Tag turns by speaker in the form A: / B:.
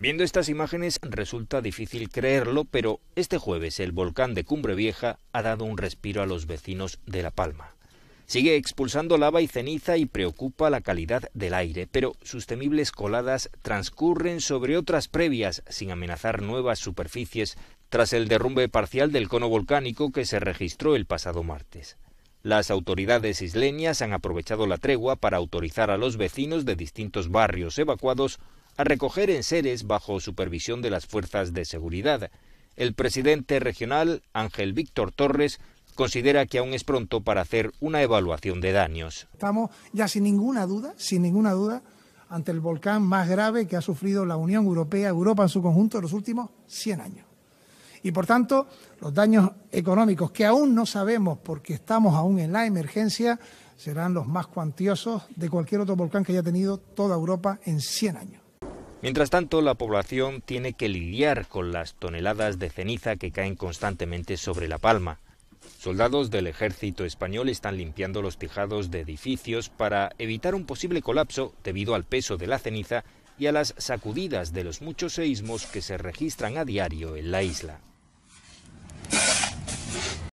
A: Viendo estas imágenes resulta difícil creerlo, pero este jueves el volcán de Cumbre Vieja ha dado un respiro a los vecinos de La Palma. Sigue expulsando lava y ceniza y preocupa la calidad del aire, pero sus temibles coladas transcurren sobre otras previas sin amenazar nuevas superficies tras el derrumbe parcial del cono volcánico que se registró el pasado martes. Las autoridades isleñas han aprovechado la tregua para autorizar a los vecinos de distintos barrios evacuados a recoger seres bajo supervisión de las fuerzas de seguridad. El presidente regional, Ángel Víctor Torres, considera que aún es pronto para hacer una evaluación de daños.
B: Estamos ya sin ninguna duda, sin ninguna duda, ante el volcán más grave que ha sufrido la Unión Europea, Europa en su conjunto, en los últimos 100 años. Y por tanto, los daños económicos que aún no sabemos porque estamos aún en la emergencia serán los más cuantiosos de cualquier otro volcán que haya tenido toda Europa en 100 años.
A: Mientras tanto, la población tiene que lidiar con las toneladas de ceniza que caen constantemente sobre La Palma. Soldados del ejército español están limpiando los tejados de edificios para evitar un posible colapso debido al peso de la ceniza y a las sacudidas de los muchos seísmos que se registran a diario en la isla.